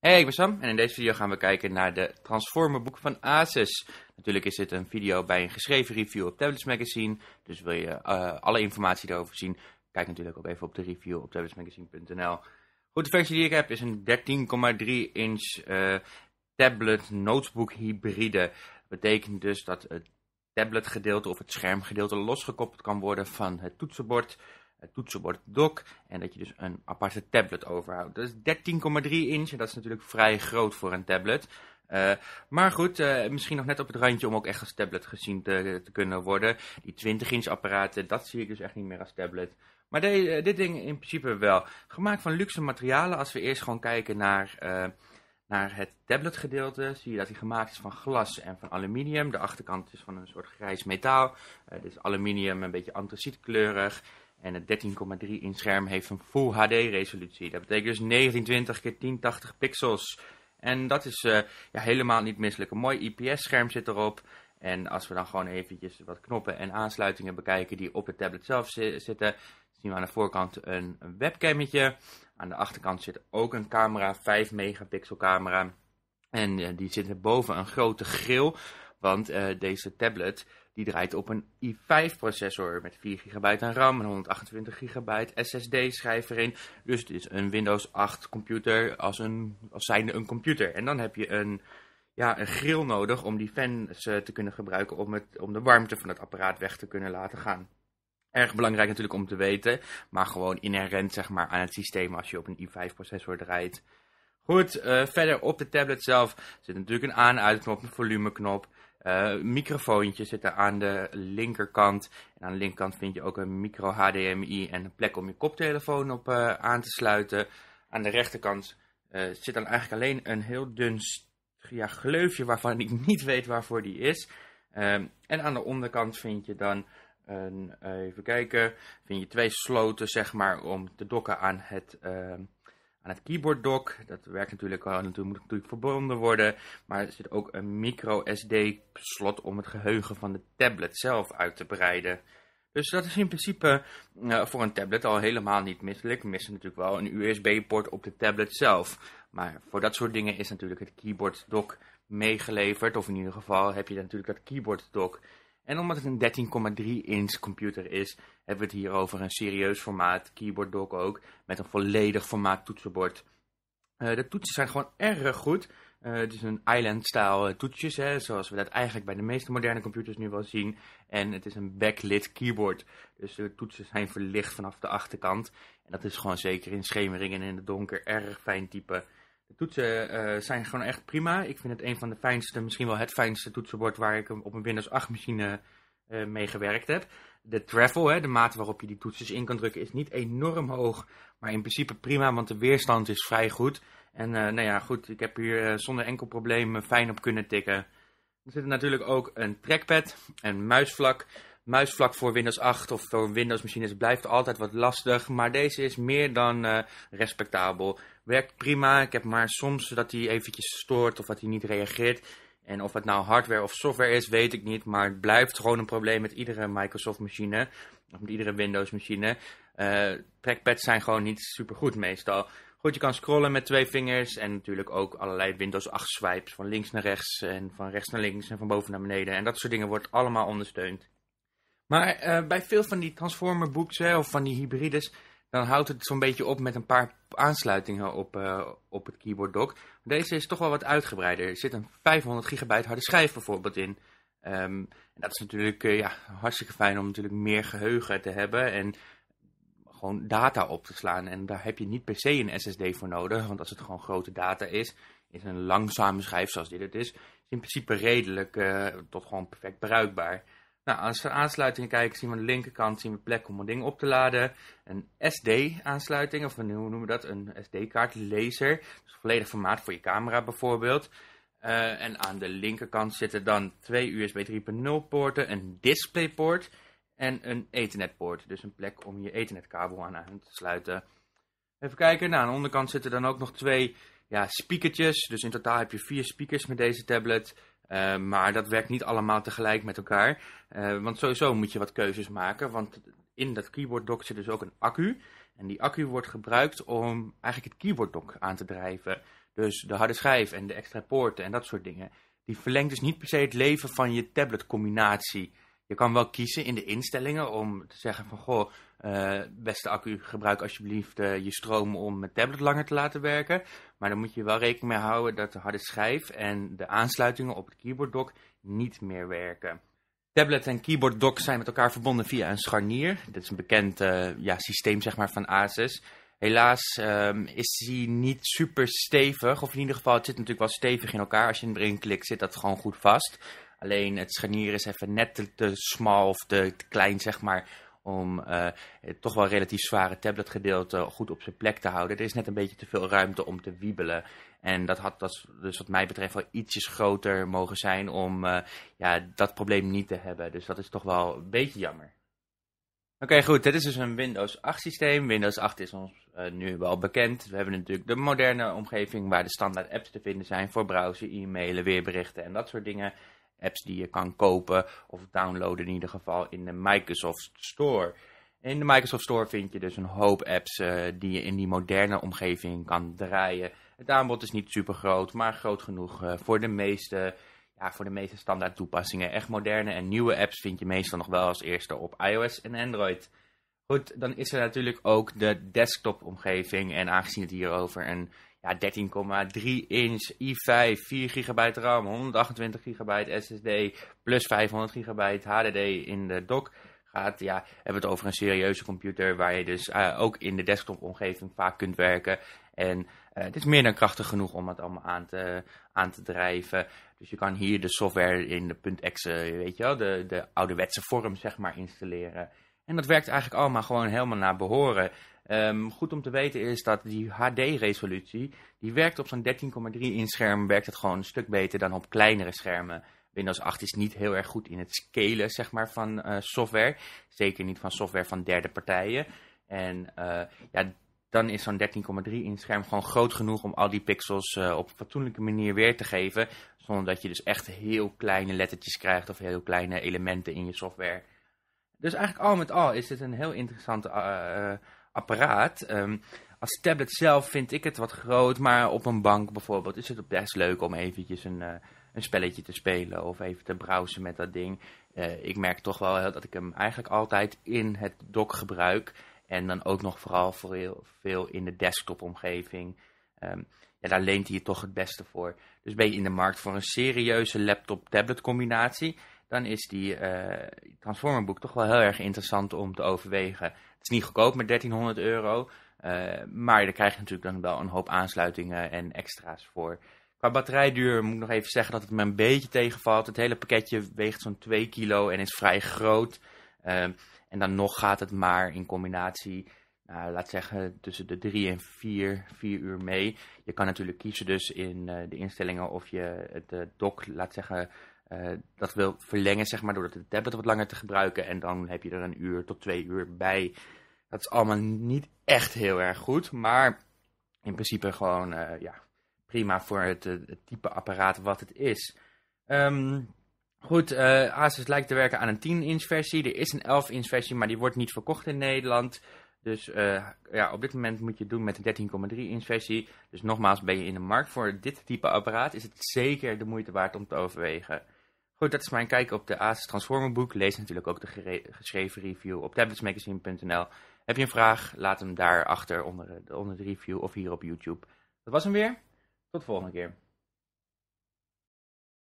Hey, ik ben Sam en in deze video gaan we kijken naar de Transformer-boeken van Asus. Natuurlijk is dit een video bij een geschreven review op Tablets Magazine. Dus wil je eh, alle informatie daarover zien, kijk natuurlijk ook even op de review op tabletsmagazine.nl. Goed, de versie die ik heb is een 13,3 inch eh, tablet notebook hybride. Dat betekent dus dat het tablet gedeelte of het schermgedeelte losgekoppeld kan worden van het toetsenbord het toetsenbord dock en dat je dus een aparte tablet overhoudt. Dat is 13,3 inch en dat is natuurlijk vrij groot voor een tablet. Eh, maar goed, eh, misschien nog net op het randje om ook echt als tablet gezien te, te kunnen worden. Die 20 inch apparaten, dat zie ik dus echt niet meer als tablet. Maar eh, dit ding in principe wel. Gemaakt van luxe materialen. Als we eerst gewoon kijken naar, uh, naar het gedeelte, zie je dat hij gemaakt is van glas en van aluminium. De achterkant is van een soort grijs metaal. dit is aluminium, een beetje antracietkleurig. En het 13,3 inch scherm heeft een Full HD resolutie. Dat betekent dus 1920 x 1080 pixels. En dat is eh, ja, helemaal niet misselijk. Een mooi IPS scherm zit erop. En als we dan gewoon eventjes wat knoppen en aansluitingen bekijken die op het tablet zelf zitten, zien we aan de voorkant een webcammetje. Aan de achterkant zit ook een camera, 5 megapixel camera. En eh, die zit boven een grote grill, want eh, deze tablet die draait op een i5-processor met 4 GB aan RAM en 128 GB SSD-schijf erin. Dus het is een Windows 8-computer als, een, als zijnde een computer. En dan heb je een, ja, een grill nodig om die fans eh, te kunnen gebruiken om, het, om de warmte van het apparaat weg te kunnen laten gaan. Erg belangrijk natuurlijk om te weten, maar gewoon inherent zeg maar, aan het systeem als je op een i5-processor draait. Goed, eh, verder op de tablet zelf zit natuurlijk een aan- uit uitknop, een volumeknop. Uh, eh, microfoontje zit aan de linkerkant. En aan de linkerkant vind je ook een micro HDMI en een plek om je koptelefoon op eh, aan te sluiten. Aan de rechterkant eh, zit dan eigenlijk alleen een heel dun ja, gleufje waarvan ik niet weet waarvoor die is. Ehm, en aan de onderkant vind je dan een, even kijken, vind je twee sloten zeg maar om te dokken aan het ehm, aan het keyboard dock. Dat werkt natuurlijk al, natuurlijk moet natuurlijk verbonden worden. Maar er zit ook een micro SD slot om het geheugen van de tablet zelf uit te breiden. Dus dat is in principe eh, voor een tablet al helemaal niet misselijk. We missen natuurlijk wel een USB-port op de tablet zelf. Maar voor dat soort dingen is natuurlijk het keyboard dock meegeleverd. Of in ieder geval heb je natuurlijk dat keyboard dock en omdat het een 13,3 inch computer is, hebben we het hier over een serieus formaat, keyboard dock ook, met een volledig formaat toetsenbord. Eh, de toetsen zijn gewoon erg goed. Eh, het is een island-style eh, toetjes, hè, zoals we dat eigenlijk bij de meeste moderne computers nu wel zien. En het is een backlit keyboard, dus de toetsen zijn verlicht vanaf de achterkant. En dat is gewoon zeker in schemering en in het donker erg fijn typen. De toetsen eh, zijn gewoon echt prima. Ik vind het een van de fijnste, misschien wel het fijnste toetsenbord waar ik op een Windows 8 machine eh, mee gewerkt heb. De travel, hè, de mate waarop je die toetsen in kan drukken, is niet enorm hoog. Maar in principe prima, want de weerstand is vrij goed. En eh, nou ja, goed, ik heb hier zonder enkel probleem fijn op kunnen tikken. Er zit natuurlijk ook een trackpad, en muisvlak muisvlak voor Windows 8 of voor Windows machines blijft altijd wat lastig. Maar deze is meer dan eh, respectabel. Werkt prima. Ik heb maar soms dat hij eventjes stoort of dat hij niet reageert. En of het nou hardware of software is, weet ik niet. Maar het blijft gewoon een probleem met iedere Microsoft-machine. Of met iedere Windows-machine. Eh, trackpads zijn gewoon niet super goed meestal. Goed, je kan scrollen met twee vingers. En natuurlijk ook allerlei Windows 8 swipes. Van links naar rechts en van rechts naar links en van boven naar beneden. En dat soort dingen wordt allemaal ondersteund. Maar eh, bij veel van die Transformer books eh, of van die hybrides, dan houdt het zo'n beetje op met een paar aansluitingen op, eh, op het keyboard dock. Deze is toch wel wat uitgebreider. Er zit een 500 gigabyte harde schijf bijvoorbeeld in. Ehm, en dat is natuurlijk ja, hartstikke fijn om natuurlijk meer geheugen te hebben en gewoon data op te slaan. En daar heb je niet per se een SSD voor nodig, want als het gewoon grote data is, is een langzame schijf zoals dit het is, is in principe redelijk tot gewoon perfect bruikbaar. Nou, als we aansluitingen kijken, zien we aan de linkerkant zien we plek om een ding op te laden. Een SD-aansluiting, of hoe noemen we dat? Een SD-kaart, laser. Dus volledig formaat voor je camera bijvoorbeeld. Eh, en aan de linkerkant zitten dan twee USB 3.0 poorten, een DisplayPort en een Ethernet poort. Dus een plek om je Ethernet kabel aan, aan te sluiten. Even kijken, nou, aan de onderkant zitten dan ook nog twee ja, speakertjes. Dus in totaal heb je vier speakers met deze tablet. Eh, maar dat werkt niet allemaal tegelijk met elkaar. Eh, want sowieso moet je wat keuzes maken. Want in dat keyboard dock zit dus ook een accu. En die accu wordt gebruikt om eigenlijk het keyboard dock aan te drijven. Dus de harde schijf en de extra poorten en dat soort dingen. Die verlengt dus niet per se het leven van je tablet combinatie je kan wel kiezen in de instellingen om te zeggen van goh, uh, beste accu, gebruik alsjeblieft eh, je stroom om mijn tablet langer te laten werken. Maar dan moet je wel rekening mee houden dat de harde schijf en de aansluitingen op het keyboard dock niet meer werken. Tablet en keyboard dock zijn met elkaar verbonden via een scharnier. Dit is een bekend eh, ja, systeem zeg maar, van Asus. Helaas ehm, is die niet super stevig, of in ieder geval, het zit natuurlijk wel stevig in elkaar. Als je erin klikt, zit dat gewoon goed vast. Alleen het scharnier is even net te, smal of te, klein, zeg maar, om eh, het toch wel relatief zware tabletgedeelte goed op zijn plek te houden. Er is net een beetje te veel ruimte om te wiebelen. En dat had dat dus wat mij betreft wel ietsjes groter mogen zijn om eh, ja, dat probleem niet te hebben. Dus dat is toch wel een beetje jammer. Oké, goed. Dit is dus een Windows 8 systeem. Windows 8 is ons eh, nu wel bekend. We hebben natuurlijk de moderne omgeving waar de standaard apps te vinden zijn voor browser, e-mailen, weerberichten en dat soort dingen apps die je kan kopen of downloaden in ieder geval in de Microsoft Store. In de Microsoft Store vind je dus een hoop apps eh, die je in die moderne omgeving kan draaien. Het aanbod is niet super groot, maar groot genoeg eh, voor, de meeste, ja, voor de meeste standaard toepassingen. Echt moderne en nieuwe apps vind je meestal nog wel als eerste op iOS en Android. Goed, dan is er natuurlijk ook de desktop omgeving. En aangezien het hier over een ja, 13,3 inch, i5, 4 GB RAM, 128 GB SSD, plus 500 GB HDD in de dock gaat. Ja, hebben we het over een serieuze computer waar je dus eh, ook in de desktop-omgeving vaak kunt werken. En eh, het is meer dan krachtig genoeg om het allemaal aan te, aan te drijven. Dus je kan hier de software in de .exe, weet je wel, de, de ouderwetse vorm zeg maar installeren. En dat werkt eigenlijk allemaal gewoon helemaal naar behoren. Ehm, goed om te weten is dat die HD-resolutie, die werkt op zo'n 13,3 inch scherm, werkt het gewoon een stuk beter dan op kleinere schermen. Windows 8 is niet heel erg goed in het scalen zeg maar, van eh, software. Zeker niet van software van derde partijen. En eh, ja, dan is zo'n 13,3 inch scherm gewoon groot genoeg om al die pixels eh, op een fatsoenlijke manier weer te geven. Zonder dat je dus echt heel kleine lettertjes krijgt of heel kleine elementen in je software. Dus eigenlijk al met al is dit een heel interessante apparaat. Ehm, als tablet zelf vind ik het wat groot, maar op een bank bijvoorbeeld is het best leuk om eventjes een, eh, een spelletje te spelen of even te browsen met dat ding. Eh, ik merk toch wel dat ik hem eigenlijk altijd in het dock gebruik en dan ook nog vooral voor heel veel in de desktopomgeving. Um, ehm, ja, daar leent hij je toch het beste voor. Dus ben je in de markt voor een serieuze laptop-tablet combinatie, dan is die uh, Transformerboek toch wel heel erg interessant om te overwegen. Het is niet goedkoop, met 1300 euro. Eh, maar daar krijg je natuurlijk dan wel een hoop aansluitingen en extra's voor. Qua batterijduur moet ik nog even zeggen dat het me een beetje tegenvalt. Het hele pakketje weegt zo'n 2 kilo en is vrij groot. Ehm, en dan nog gaat het maar in combinatie, nou, laat zeggen, tussen de 3 en 4, 4 uur mee. Je kan natuurlijk kiezen dus in eh, de instellingen of je het uh, dock, laat zeggen, eh, dat wil verlengen, zeg maar, doordat de tablet wat langer te gebruiken. En dan heb je er een uur tot twee uur bij. Dat is allemaal niet echt heel erg goed. Maar in principe gewoon eh, ja, prima voor eh, het, type apparaat wat het is. Ehm, goed, uh, Asus lijkt te werken aan een 10-inch versie. Er is een 11-inch versie, maar die wordt niet verkocht in Nederland. Dus ja, op dit moment moet je het doen met een 13,3 inch versie. Dus nogmaals, ben je in de markt voor dit type apparaat, is het zeker de moeite waard om te overwegen. Goed, dat is mijn kijk op de ASUS Transformer boek. Lees natuurlijk ook de geschreven review op tabletsmagazine.nl. Heb je een vraag, laat hem daar achter onder, onder de review of hier op YouTube. Dat was hem weer. Tot de volgende keer.